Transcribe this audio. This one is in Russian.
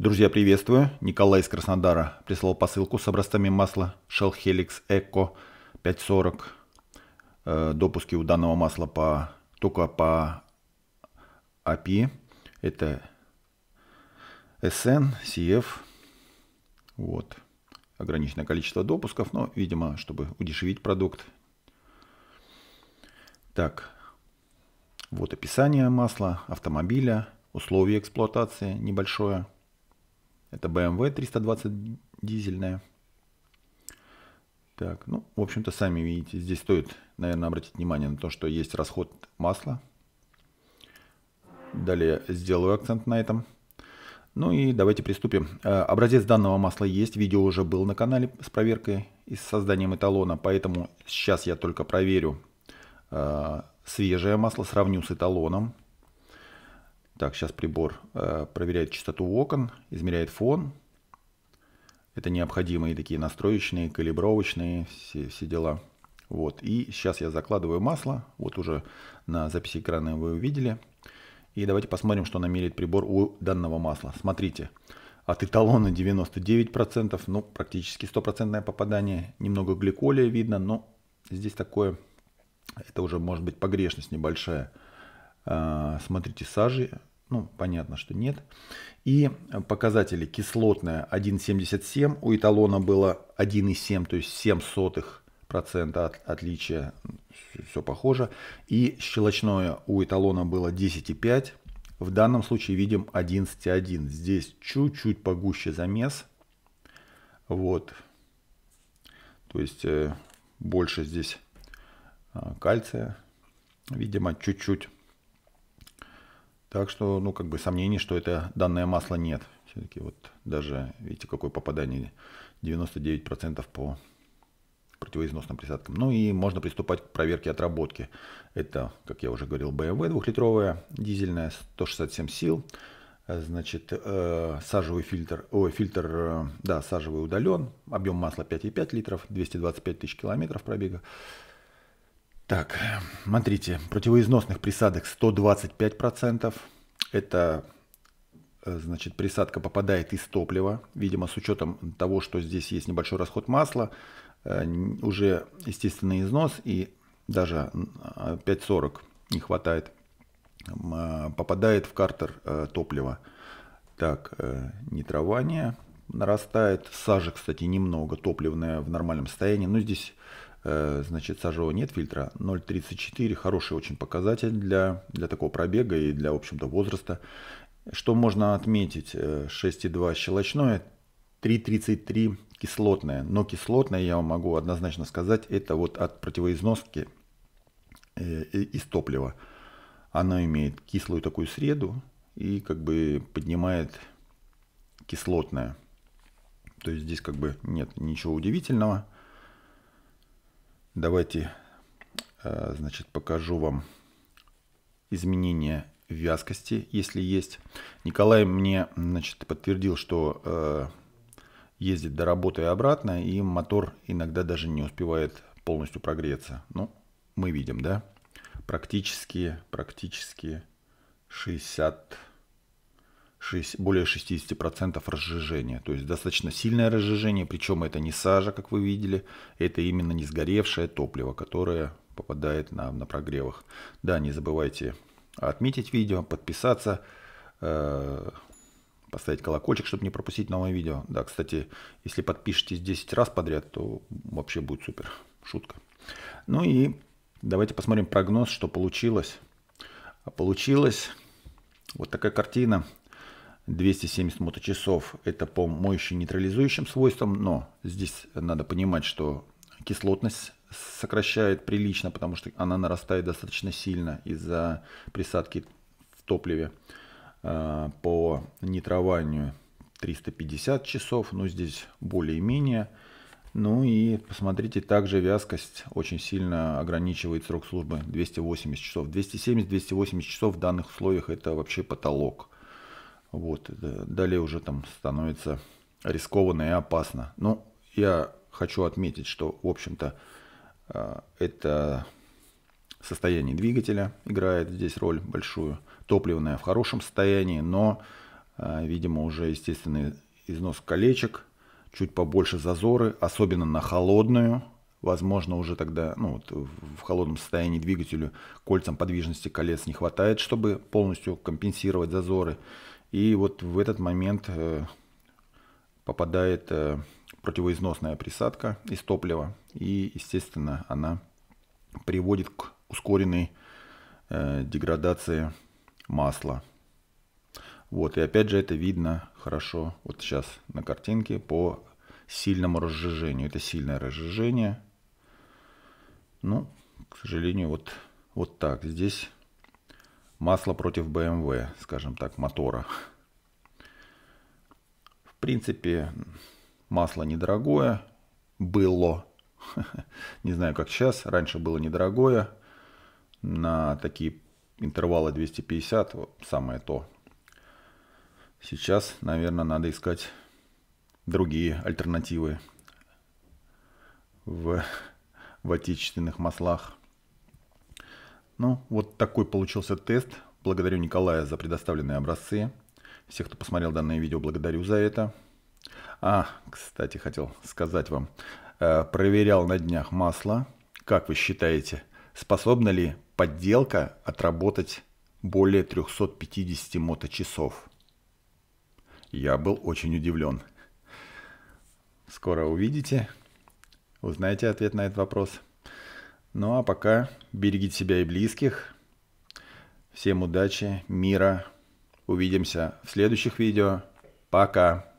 Друзья, приветствую. Николай из Краснодара прислал посылку с образцами масла Shell Helix Eco 540. Э, допуски у данного масла по, только по API. Это SN, CF. Вот. Ограниченное количество допусков, но, видимо, чтобы удешевить продукт. Так. Вот описание масла, автомобиля, условия эксплуатации небольшое. Это BMW 320 дизельная. Так, ну, в общем-то, сами видите, здесь стоит, наверное, обратить внимание на то, что есть расход масла. Далее сделаю акцент на этом. Ну и давайте приступим. Э, образец данного масла есть, видео уже был на канале с проверкой и с созданием эталона, поэтому сейчас я только проверю э, свежее масло, сравню с эталоном, так, сейчас прибор э, проверяет частоту окон, измеряет фон. Это необходимые такие настроечные, калибровочные, все, все дела. Вот, и сейчас я закладываю масло. Вот уже на записи экрана вы увидели. И давайте посмотрим, что намерит прибор у данного масла. Смотрите, от эталона 99%, ну, практически стопроцентное попадание. Немного гликолия видно, но здесь такое, это уже может быть погрешность небольшая. А, смотрите, сажи ну, понятно, что нет. И показатели кислотная 1,77, у эталона было 1,7, то есть 7 сотых процента от, отличия, все похоже. И щелочное у эталона было 10,5, в данном случае видим 11,1. Здесь чуть-чуть погуще замес, вот, то есть э, больше здесь а, кальция, видимо, чуть-чуть так что, ну, как бы сомнений, что это данное масло нет. Все-таки вот даже, видите, какое попадание 99% по противоизносным присадкам. Ну и можно приступать к проверке отработки. Это, как я уже говорил, BMW двухлитровая, дизельная, 167 сил. Значит, э, сажевый фильтр, ой, фильтр, э, да, сажевый удален, объем масла 5,5 литров, 225 тысяч километров пробега. Так, смотрите, противоизносных присадок 125%. Это э, значит, присадка попадает из топлива. Видимо, с учетом того, что здесь есть небольшой расход масла, э, уже естественный износ и даже 5,40 а, не хватает. А, попадает в картер э, топлива. Так, нитрование нарастает. Сажа, кстати, немного, топливная в нормальном состоянии. Но ну, здесь Э, значит, сажевого нет фильтра, 0,34, хороший очень показатель для, для такого пробега и для, в общем-то, возраста. Что можно отметить, 6,2 э, щелочное, 3,33 кислотное. Но кислотное, я вам могу однозначно сказать, это вот от противоизноски э, из топлива. Она имеет кислую такую среду и как бы поднимает кислотное. То есть здесь как бы нет ничего удивительного. Давайте, э, значит, покажу вам изменения вязкости, если есть. Николай мне, значит, подтвердил, что э, ездит до работы и обратно, и мотор иногда даже не успевает полностью прогреться. Ну, мы видим, да? Практически, практически 60 6, более 60% разжижения. То есть достаточно сильное разжижение, причем это не сажа, как вы видели, это именно не сгоревшее топливо, которое попадает на на прогревах. Да, не забывайте отметить видео, подписаться, э поставить колокольчик, чтобы не пропустить новое видео. Да, кстати, если подпишетесь 10 раз подряд, то вообще будет супер. Шутка. Ну и давайте посмотрим прогноз, что получилось. Получилось вот такая картина. 270 моточасов это по моющим нейтрализующим свойствам, но здесь надо понимать, что кислотность сокращает прилично, потому что она нарастает достаточно сильно из-за присадки в топливе э, по нитрованию 350 часов, но ну, здесь более-менее. Ну и посмотрите, также вязкость очень сильно ограничивает срок службы 280 часов. 270-280 часов в данных условиях это вообще потолок. Вот, далее уже там становится рискованно и опасно. Но я хочу отметить, что, в общем-то, э, это состояние двигателя играет здесь роль большую. Топливное в хорошем состоянии, но, э, видимо, уже естественный износ колечек, чуть побольше зазоры, особенно на холодную. Возможно, уже тогда ну, вот, в холодном состоянии двигателю кольцам подвижности колец не хватает, чтобы полностью компенсировать зазоры. И вот в этот момент э, попадает э, противоизносная присадка из топлива, и, естественно, она приводит к ускоренной э, деградации масла. Вот, и опять же это видно хорошо вот сейчас на картинке по сильному разжижению. Это сильное разжижение. Ну, к сожалению, вот, вот так. Здесь Масло против BMW, скажем так, мотора. В принципе, масло недорогое. Было. Не знаю, как сейчас. Раньше было недорогое. На такие интервалы 250, вот самое то. Сейчас, наверное, надо искать другие альтернативы в, в отечественных маслах. Ну, вот такой получился тест. Благодарю Николая за предоставленные образцы. Всех, кто посмотрел данное видео, благодарю за это. А, кстати, хотел сказать вам. Э, проверял на днях масло. Как вы считаете, способна ли подделка отработать более 350 моточасов? Я был очень удивлен. Скоро увидите, узнаете ответ на этот вопрос. Ну а пока берегите себя и близких. Всем удачи, мира. Увидимся в следующих видео. Пока.